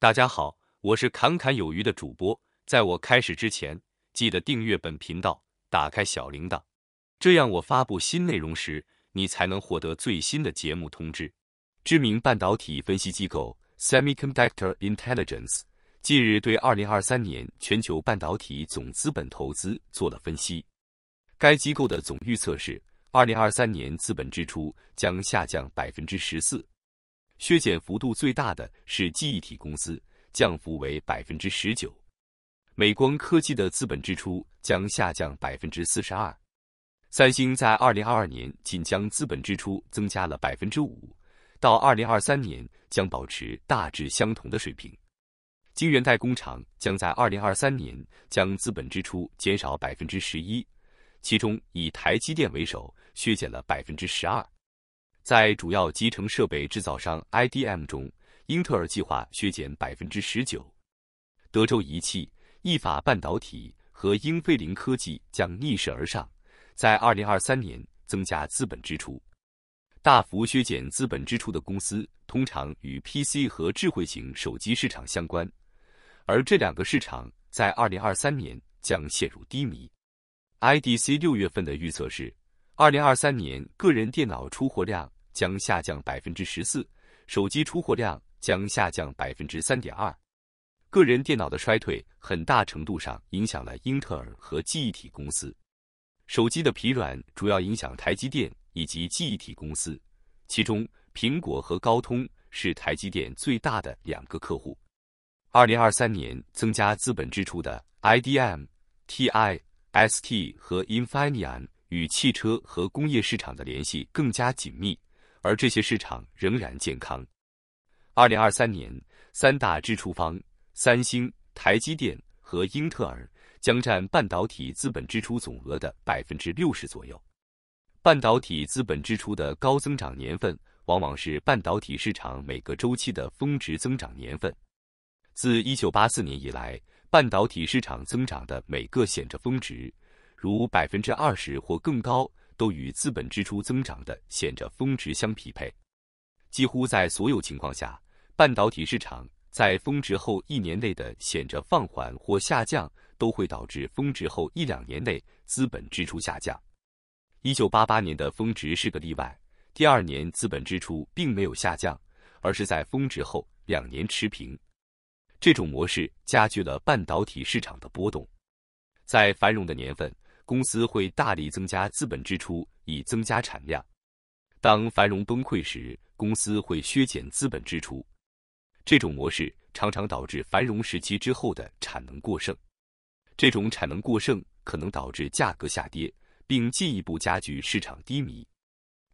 大家好，我是侃侃有余的主播。在我开始之前，记得订阅本频道，打开小铃铛，这样我发布新内容时，你才能获得最新的节目通知。知名半导体分析机构 Semiconductor Intelligence 近日对2023年全球半导体总资本投资做了分析。该机构的总预测是，2023年资本支出将下降百分之十四。削减幅度最大的是记忆体公司，降幅为百分之十九。美光科技的资本支出将下降百分之四十二。三星在二零二二年仅将资本支出增加了百分之五，到二零二三年将保持大致相同的水平。晶圆代工厂将在二零二三年将资本支出减少百分之十一，其中以台积电为首削减了百分之十二。在主要集成设备制造商 （IDM） 中，英特尔计划削减百分之十九，德州仪器、意法半导体和英飞凌科技将逆势而上，在二零二三年增加资本支出。大幅削减资本支出的公司通常与 PC 和智慧型手机市场相关，而这两个市场在二零二三年将陷入低迷。IDC 六月份的预测是，二零二三年个人电脑出货量。将下降百分之十四，手机出货量将下降百分之三点二。个人电脑的衰退很大程度上影响了英特尔和记忆体公司。手机的疲软主要影响台积电以及记忆体公司，其中苹果和高通是台积电最大的两个客户。二零二三年增加资本支出的 IDM、TIS、T 和 Infineon 与汽车和工业市场的联系更加紧密。而这些市场仍然健康。二零二三年，三大支出方三星、台积电和英特尔将占半导体资本支出总额的百分之六十左右。半导体资本支出的高增长年份，往往是半导体市场每个周期的峰值增长年份。自一九八四年以来，半导体市场增长的每个显著峰值，如百分之二十或更高。都与资本支出增长的显着峰值相匹配。几乎在所有情况下，半导体市场在峰值后一年内的显着放缓或下降，都会导致峰值后一两年内资本支出下降。一九八八年的峰值是个例外，第二年资本支出并没有下降，而是在峰值后两年持平。这种模式加剧了半导体市场的波动。在繁荣的年份。公司会大力增加资本支出以增加产量。当繁荣崩溃时，公司会削减资本支出。这种模式常常导致繁荣时期之后的产能过剩。这种产能过剩可能导致价格下跌，并进一步加剧市场低迷。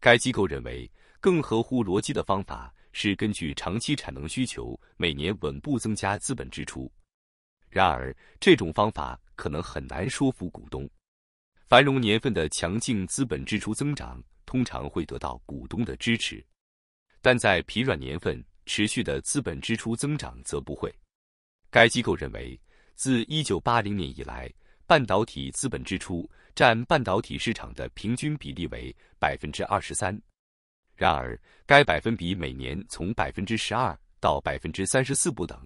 该机构认为，更合乎逻辑的方法是根据长期产能需求每年稳步增加资本支出。然而，这种方法可能很难说服股东。繁荣年份的强劲资本支出增长通常会得到股东的支持，但在疲软年份，持续的资本支出增长则不会。该机构认为，自1980年以来，半导体资本支出占半导体市场的平均比例为23%，然而该百分比每年从12%到34%不等，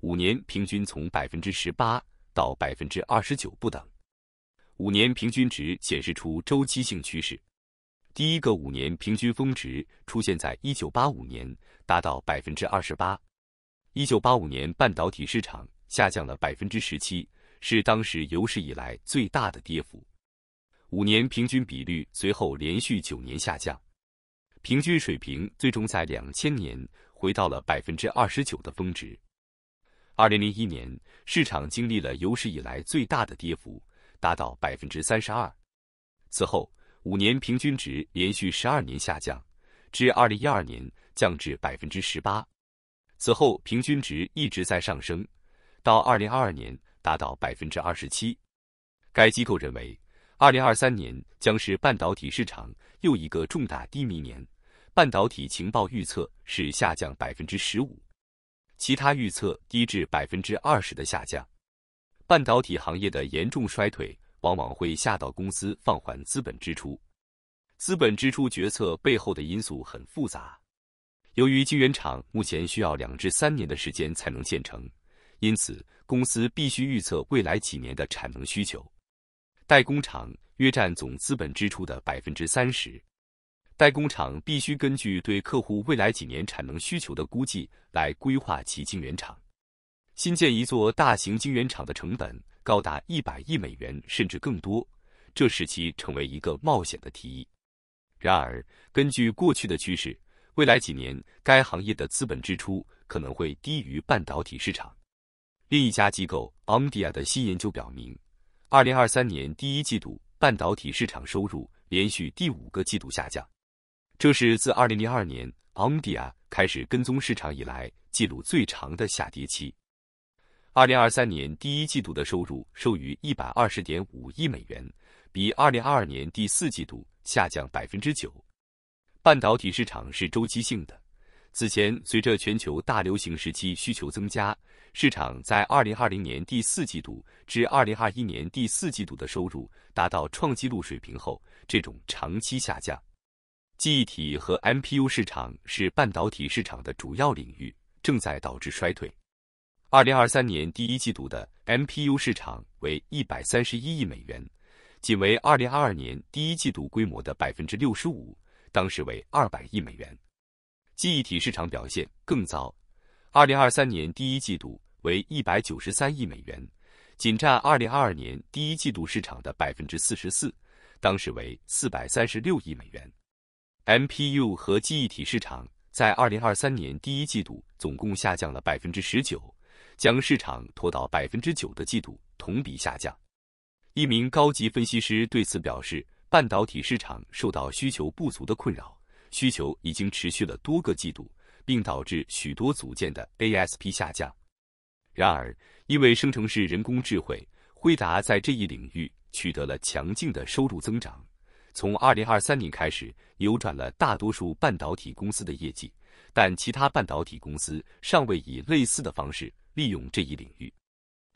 五年平均从18%到29%不等。五年平均值显示出周期性趋势。第一个五年平均峰值出现在1985年，达到百分之二十八。1985年半导体市场下降了百分之十七，是当时有史以来最大的跌幅。五年平均比率随后连续九年下降，平均水平最终在两千年回到了百分之二十九的峰值。2001年，市场经历了有史以来最大的跌幅。达到百分之三十二，此后五年平均值连续十二年下降，至二零一二年降至百分之十八，此后平均值一直在上升，到二零二二年达到百分之二十七。该机构认为，二零二三年将是半导体市场又一个重大低迷年，半导体情报预测是下降百分之十五，其他预测低至百分之二十的下降。半导体行业的严重衰退往往会吓到公司放缓资本支出。资本支出决策背后的因素很复杂。由于晶圆厂目前需要两至三年的时间才能建成，因此公司必须预测未来几年的产能需求。代工厂约占总资本支出的百分之三十。代工厂必须根据对客户未来几年产能需求的估计来规划其晶圆厂。新建一座大型晶圆厂的成本高达一百亿美元，甚至更多，这使其成为一个冒险的提议。然而，根据过去的趋势，未来几年该行业的资本支出可能会低于半导体市场。另一家机构 o m d i a 的新研究表明，二零二三年第一季度半导体市场收入连续第五个季度下降，这是自二零零二年 o m d i a 开始跟踪市场以来记录最长的下跌期。二零二三年第一季度的收入收于一百二十点五亿美元，比二零二二年第四季度下降百分之九。半导体市场是周期性的。此前，随着全球大流行时期需求增加，市场在二零二零年第四季度至二零二一年第四季度的收入达到创纪录水平后，这种长期下降。记忆体和 M P U 市场是半导体市场的主要领域，正在导致衰退。二零二三年第一季度的 MPU 市场为一百三十一亿美元，仅为二零二二年第一季度规模的百分之六十五，当时为二百亿美元。记忆体市场表现更糟，二零二三年第一季度为一百九十三亿美元，仅占二零二二年第一季度市场的百分之四十四，当时为四百三十六亿美元。MPU 和记忆体市场在二零二三年第一季度总共下降了百分之十九。将市场拖到百分之九的季度同比下降。一名高级分析师对此表示：“半导体市场受到需求不足的困扰，需求已经持续了多个季度，并导致许多组件的 ASP 下降。然而，因为生成式人工智慧，辉达在这一领域取得了强劲的收入增长，从二零二三年开始扭转了大多数半导体公司的业绩。但其他半导体公司尚未以类似的方式。”利用这一领域，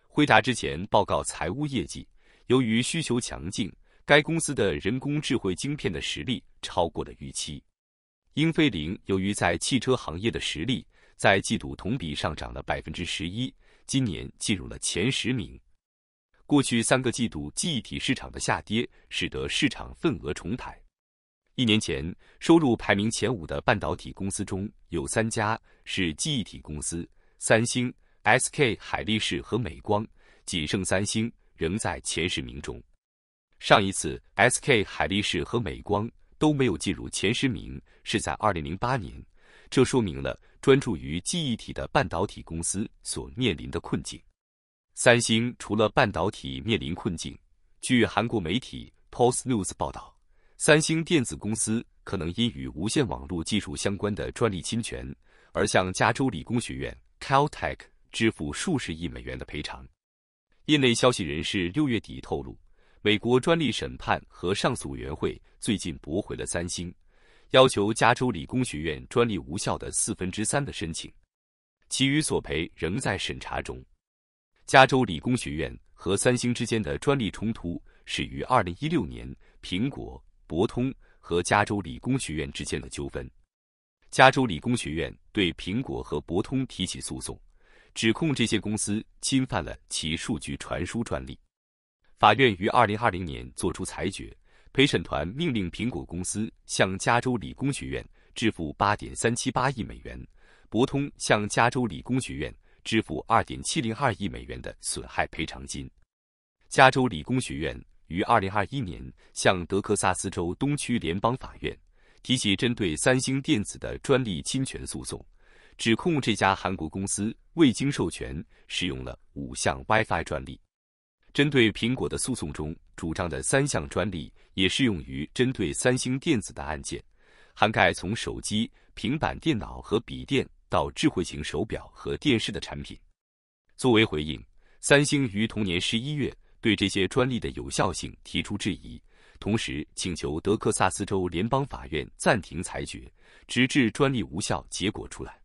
辉达之前报告财务业绩，由于需求强劲，该公司的人工智慧晶片的实力超过了预期。英飞凌由于在汽车行业的实力，在季度同比上涨了百分之十一，今年进入了前十名。过去三个季度记忆体市场的下跌，使得市场份额重排。一年前，收入排名前五的半导体公司中有三家是记忆体公司，三星。SK 海力士和美光仅剩三星仍在前十名中。上一次 SK 海力士和美光都没有进入前十名是在2008年，这说明了专注于记忆体的半导体公司所面临的困境。三星除了半导体面临困境，据韩国媒体 Post News 报道，三星电子公司可能因与无线网络技术相关的专利侵权而向加州理工学院 Caltech。支付数十亿美元的赔偿。业内消息人士六月底透露，美国专利审判和上诉委员会最近驳回了三星要求加州理工学院专利无效的四分之三的申请，其余索赔仍在审查中。加州理工学院和三星之间的专利冲突始于二零一六年苹果、博通和加州理工学院之间的纠纷。加州理工学院对苹果和博通提起诉讼。指控这些公司侵犯了其数据传输专利。法院于二零二零年作出裁决，陪审团命令苹果公司向加州理工学院支付八点三七八亿美元，博通向加州理工学院支付二点七零二亿美元的损害赔偿金。加州理工学院于二零二一年向德克萨斯州东区联邦法院提起针对三星电子的专利侵权诉讼。指控这家韩国公司未经授权使用了五项 WiFi 专利。针对苹果的诉讼中主张的三项专利，也适用于针对三星电子的案件，涵盖从手机、平板电脑和笔电到智慧型手表和电视的产品。作为回应，三星于同年十一月对这些专利的有效性提出质疑，同时请求德克萨斯州联邦法院暂停裁决，直至专利无效结果出来。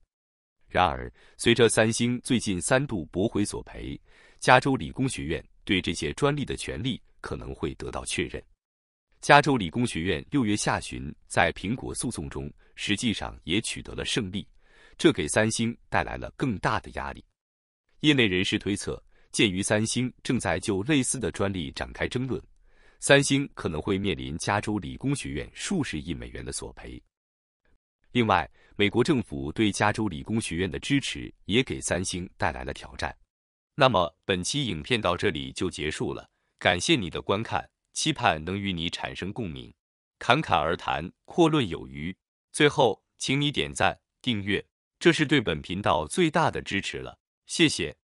然而，随着三星最近三度驳回索赔，加州理工学院对这些专利的权利可能会得到确认。加州理工学院六月下旬在苹果诉讼中实际上也取得了胜利，这给三星带来了更大的压力。业内人士推测，鉴于三星正在就类似的专利展开争论，三星可能会面临加州理工学院数十亿美元的索赔。另外，美国政府对加州理工学院的支持也给三星带来了挑战。那么，本期影片到这里就结束了，感谢你的观看，期盼能与你产生共鸣。侃侃而谈，阔论有余。最后，请你点赞、订阅，这是对本频道最大的支持了，谢谢。